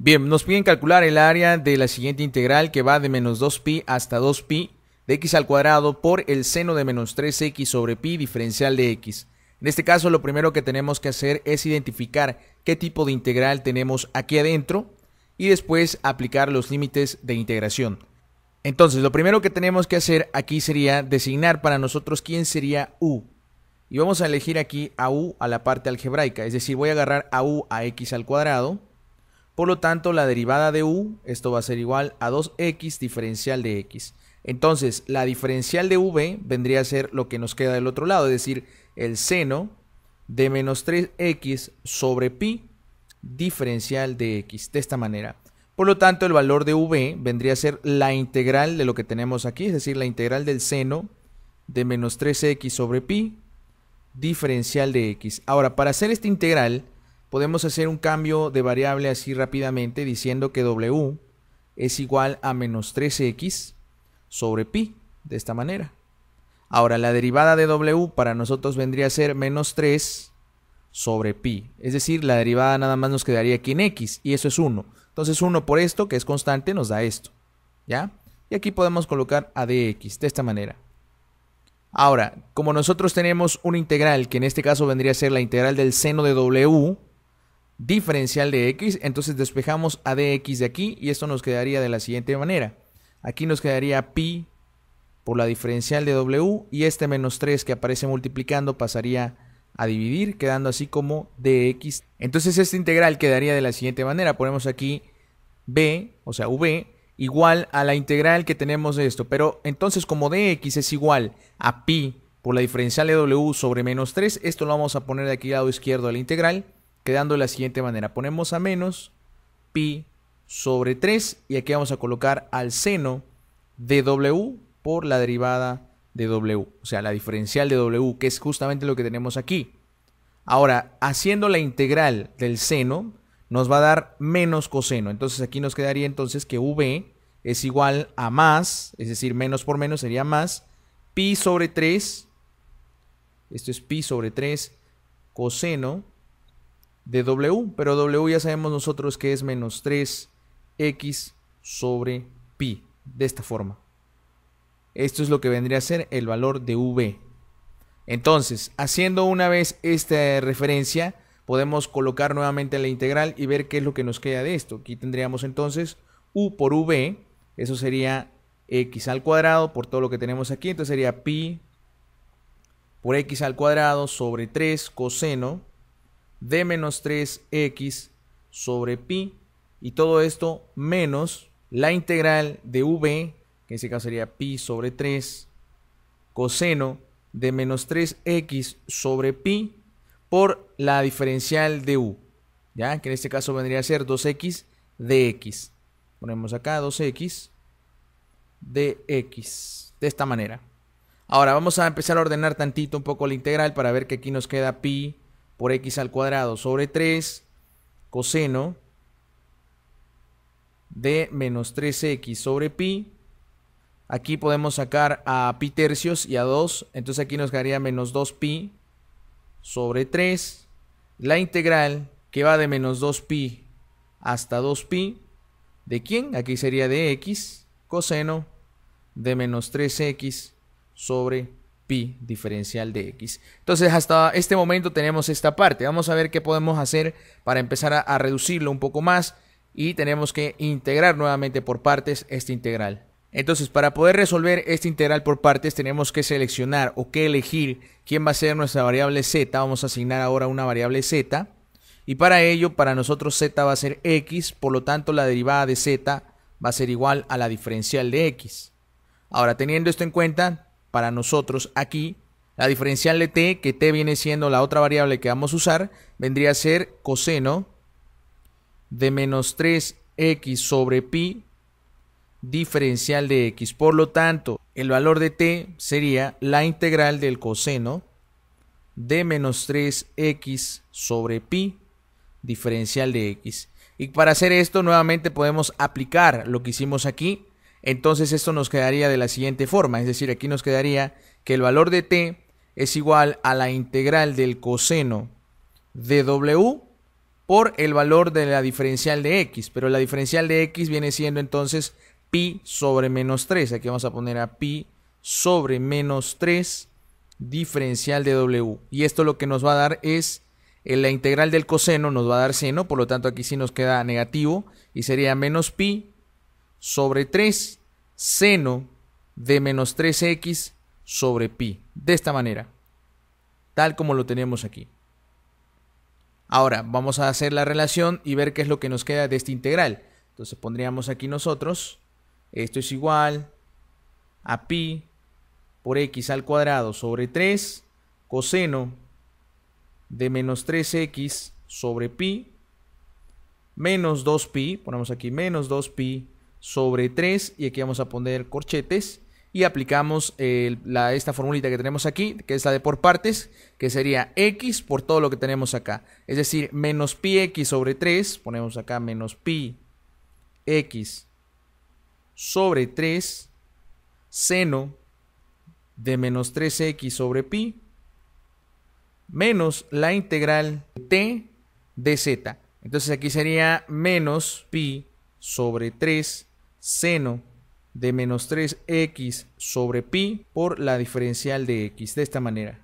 Bien, nos piden calcular el área de la siguiente integral que va de menos 2pi hasta 2pi de x al cuadrado por el seno de menos 3x sobre pi diferencial de x. En este caso lo primero que tenemos que hacer es identificar qué tipo de integral tenemos aquí adentro y después aplicar los límites de integración. Entonces lo primero que tenemos que hacer aquí sería designar para nosotros quién sería u. Y vamos a elegir aquí a u a la parte algebraica, es decir, voy a agarrar a u a x al cuadrado por lo tanto, la derivada de u, esto va a ser igual a 2x diferencial de x. Entonces, la diferencial de v vendría a ser lo que nos queda del otro lado, es decir, el seno de menos 3x sobre pi diferencial de x, de esta manera. Por lo tanto, el valor de v vendría a ser la integral de lo que tenemos aquí, es decir, la integral del seno de menos 3x sobre pi diferencial de x. Ahora, para hacer esta integral, podemos hacer un cambio de variable así rápidamente diciendo que W es igual a menos 3 x sobre pi, de esta manera. Ahora, la derivada de W para nosotros vendría a ser menos 3 sobre pi. Es decir, la derivada nada más nos quedaría aquí en x, y eso es 1. Entonces 1 por esto, que es constante, nos da esto. ¿Ya? Y aquí podemos colocar a dx, de esta manera. Ahora, como nosotros tenemos una integral, que en este caso vendría a ser la integral del seno de W, diferencial de x, entonces despejamos a dx de aquí y esto nos quedaría de la siguiente manera. Aquí nos quedaría pi por la diferencial de w y este menos 3 que aparece multiplicando pasaría a dividir, quedando así como dx. Entonces esta integral quedaría de la siguiente manera, ponemos aquí b, o sea v, igual a la integral que tenemos de esto, pero entonces como dx es igual a pi por la diferencial de w sobre menos 3, esto lo vamos a poner de aquí al lado izquierdo de la integral, quedando de la siguiente manera. Ponemos a menos pi sobre 3 y aquí vamos a colocar al seno de w por la derivada de w, o sea, la diferencial de w, que es justamente lo que tenemos aquí. Ahora, haciendo la integral del seno, nos va a dar menos coseno. Entonces aquí nos quedaría entonces que v es igual a más, es decir, menos por menos sería más, pi sobre 3, esto es pi sobre 3 coseno de W, pero W ya sabemos nosotros que es menos 3x sobre pi, de esta forma. Esto es lo que vendría a ser el valor de V. Entonces, haciendo una vez esta referencia, podemos colocar nuevamente la integral y ver qué es lo que nos queda de esto. Aquí tendríamos entonces U por V, eso sería x al cuadrado por todo lo que tenemos aquí, entonces sería pi por x al cuadrado sobre 3 coseno de menos 3x sobre pi y todo esto menos la integral de v, que en este caso sería pi sobre 3, coseno de menos 3x sobre pi por la diferencial de u, ¿ya? que en este caso vendría a ser 2x de x. Ponemos acá 2x de x, de esta manera. Ahora vamos a empezar a ordenar tantito un poco la integral para ver que aquí nos queda pi por x al cuadrado sobre 3 coseno de menos 3x sobre pi. Aquí podemos sacar a pi tercios y a 2, entonces aquí nos quedaría menos 2pi sobre 3. La integral que va de menos 2pi hasta 2pi, ¿de quién? Aquí sería de x coseno de menos 3x sobre pi diferencial de x. Entonces hasta este momento tenemos esta parte. Vamos a ver qué podemos hacer para empezar a, reducirlo un poco más y tenemos que integrar nuevamente por partes esta integral. Entonces, para poder resolver esta integral por partes, tenemos que seleccionar o que elegir quién va a ser nuestra variable z. Vamos a asignar ahora una variable z. Y para ello, para nosotros z va a ser x, por lo tanto la derivada de z va a ser igual a la diferencial de x. Ahora, teniendo esto en cuenta, para nosotros aquí. La diferencial de t, que t viene siendo la otra variable que vamos a usar, vendría a ser coseno de menos 3x sobre pi diferencial de x. Por lo tanto, el valor de t sería la integral del coseno de menos 3x sobre pi diferencial de x. Y para hacer esto nuevamente podemos aplicar lo que hicimos aquí entonces esto nos quedaría de la siguiente forma, es decir, aquí nos quedaría que el valor de t es igual a la integral del coseno de w por el valor de la diferencial de x, pero la diferencial de x viene siendo entonces pi sobre menos 3, aquí vamos a poner a pi sobre menos 3 diferencial de w, y esto lo que nos va a dar es la integral del coseno nos va a dar seno, por lo tanto aquí sí nos queda negativo y sería menos pi sobre 3 seno de menos 3x sobre pi. De esta manera. Tal como lo tenemos aquí. Ahora vamos a hacer la relación y ver qué es lo que nos queda de esta integral. Entonces pondríamos aquí nosotros. Esto es igual a pi por x al cuadrado sobre 3 coseno de menos 3x sobre pi menos 2pi, ponemos aquí menos 2pi sobre 3 y aquí vamos a poner corchetes y aplicamos la, esta formulita que tenemos aquí, que es la de por partes, que sería x por todo lo que tenemos acá. Es decir, menos pi x sobre 3, ponemos acá menos pi x sobre 3, seno de menos 3x sobre pi, menos la integral t de z. Entonces aquí sería menos pi sobre 3 seno de menos 3x sobre pi por la diferencial de x, de esta manera.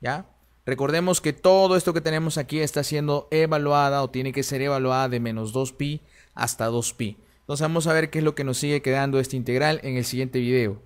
¿Ya? Recordemos que todo esto que tenemos aquí está siendo evaluada o tiene que ser evaluada de menos 2pi hasta 2pi. Entonces vamos a ver qué es lo que nos sigue quedando esta integral en el siguiente video.